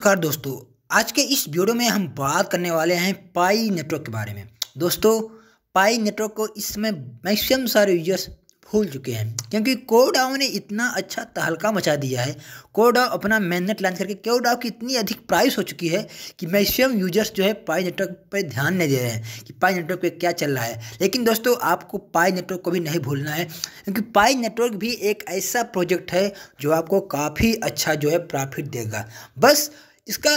नमस्कार दोस्तों आज के इस वीडियो में हम बात करने वाले हैं पाई नेटवर्क के बारे में दोस्तों पाई नेटवर्क को इस समय मैक्सिमम सारे यूजर्स भूल चुके हैं क्योंकि कोडाओ ने इतना अच्छा तहलका मचा दिया है कोडाओ अपना मेहनत लॉन्च करके कोडाओ की इतनी अधिक प्राइस हो चुकी है कि मैक्सिमम यूजर्स जो है पाई नेटवर्क पर ध्यान नहीं दे रहे हैं कि पाई नेटवर्क पर क्या चल रहा है लेकिन दोस्तों आपको पाई नेटवर्क को भी नहीं भूलना है क्योंकि पाई नेटवर्क भी एक ऐसा प्रोजेक्ट है जो आपको काफ़ी अच्छा जो है प्रॉफिट देगा बस इसका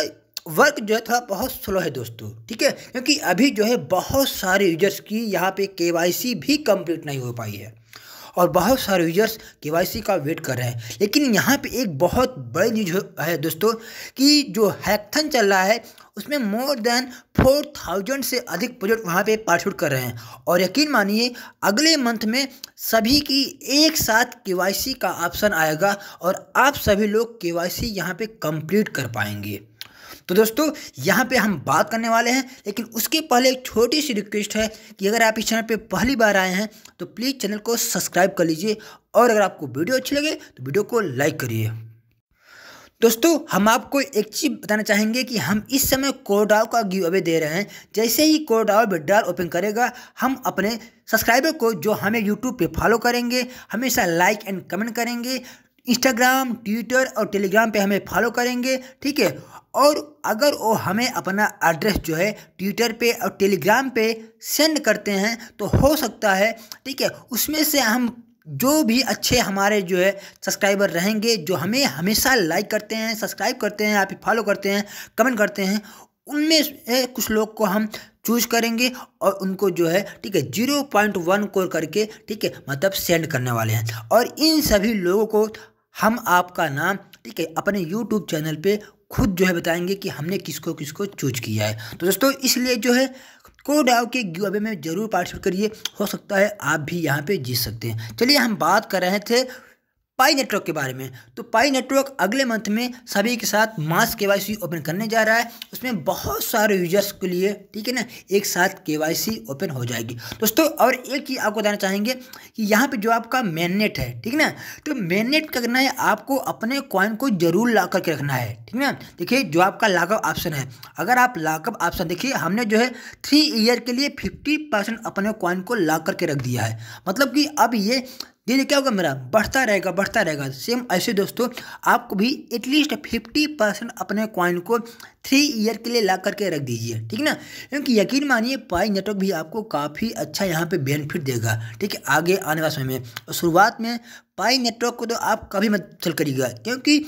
वर्क जो है थोड़ा बहुत स्लो है दोस्तों ठीक है क्योंकि अभी जो है बहुत सारे यूजर्स की यहाँ पे केवाईसी भी कंप्लीट नहीं हो पाई है और बहुत सारे यूजर्स के का वेट कर रहे हैं लेकिन यहाँ पे एक बहुत बड़ी न्यूज है दोस्तों कि जो हैकथन चल रहा है उसमें मोर देन फोर थाउजेंड से अधिक प्रोजेक्ट वहाँ पे पार्टिसिपेट कर रहे हैं और यकीन मानिए अगले मंथ में सभी की एक साथ के का ऑप्शन आएगा और आप सभी लोग के वाई सी यहाँ पर कंप्लीट कर पाएंगे तो दोस्तों यहाँ पे हम बात करने वाले हैं लेकिन उसके पहले एक छोटी सी रिक्वेस्ट है कि अगर आप इस चैनल पे पहली बार आए हैं तो प्लीज़ चैनल को सब्सक्राइब कर लीजिए और अगर आपको वीडियो अच्छी लगे तो वीडियो को लाइक करिए दोस्तों हम आपको एक चीज़ बताना चाहेंगे कि हम इस समय कोडाव का गिव अवे दे रहे हैं जैसे ही कोडाव विड्रॉल ओपन करेगा हम अपने सब्सक्राइबर को जो हमें यूट्यूब पे फॉलो करेंगे हमेशा लाइक एंड कमेंट करेंगे इंस्टाग्राम ट्विटर और टेलीग्राम पे हमें फॉलो करेंगे ठीक है और अगर वो हमें अपना एड्रेस जो है ट्विटर पे और टेलीग्राम पे सेंड करते हैं तो हो सकता है ठीक है उसमें से हम जो भी अच्छे हमारे जो है सब्सक्राइबर रहेंगे जो हमें हमेशा लाइक करते हैं सब्सक्राइब करते हैं या फिर फॉलो करते हैं कमेंट करते हैं उनमें से कुछ लोग को हम चूज करेंगे और उनको जो है ठीक है जीरो पॉइंट वन कोर करके ठीक है मतलब सेंड करने वाले हैं और इन सभी लोगों को हम आपका नाम ठीक है अपने यूट्यूब चैनल पे खुद जो है बताएंगे कि हमने किसको किसको चूज किया है तो दोस्तों इसलिए जो है कोडाव के ग्यू अवे में ज़रूर पार्टिसिपेट करिए हो सकता है आप भी यहाँ पे जीत सकते हैं चलिए हम बात कर रहे थे पाई नेटवर्क के बारे में तो पाई नेटवर्क अगले मंथ में सभी के साथ मास के ओपन करने जा रहा है उसमें बहुत सारे यूजर्स के लिए ठीक है ना एक साथ के ओपन हो जाएगी दोस्तों और एक चीज़ आपको बताना चाहेंगे कि यहाँ पर जो आपका मैननेट है ठीक है ना तो मैननेट करना है आपको अपने कॉइन को जरूर ला करके रखना है ठीक है देखिए जो आपका लाकअप ऑप्शन है अगर आप लाकअप ऑप्शन देखिए हमने जो है थ्री ईयर के लिए फिफ्टी परसेंट अपने कॉइन को लॉक करके रख दिया है मतलब कि अब ये देखिए क्या होगा मेरा बढ़ता रहेगा बढ़ता रहेगा सेम ऐसे दोस्तों आपको भी एटलीस्ट फिफ्टी परसेंट अपने कॉइन को थ्री ईयर के लिए ला करके रख दीजिए ठीक ना क्योंकि यकीन मानिए पाई नेटवर्क भी आपको काफ़ी अच्छा यहाँ पे बेनिफिट देगा ठीक है आगे आने वाले समय में शुरुआत में पाई नेटवर्क को तो आप कभी मत चल करिएगा क्योंकि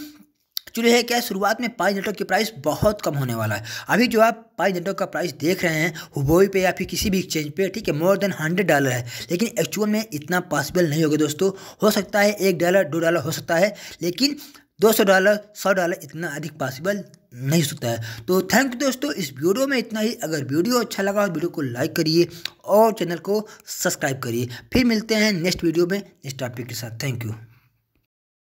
एक्चुअली है क्या शुरुआत में पाँच नेटवर्क की प्राइस बहुत कम होने वाला है अभी जो आप पाँच नेटवर्क का प्राइस देख रहे हैं हुबोई पे या फिर किसी भी एक्सचेंज पे ठीक है मोर देन हंड्रेड डॉलर है लेकिन एक्चुअल में इतना पॉसिबल नहीं होगा दोस्तों हो सकता है एक डॉलर दो डॉलर हो सकता है लेकिन दो सौ डॉलर सौ डॉलर इतना अधिक पॉसिबल नहीं हो सकता है तो थैंक यू दोस्तों इस वीडियो में इतना ही अगर वीडियो अच्छा लगा हो वीडियो को लाइक करिए और चैनल को सब्सक्राइब करिए फिर मिलते हैं नेक्स्ट वीडियो में नेक्स्ट टॉपिक के साथ थैंक यू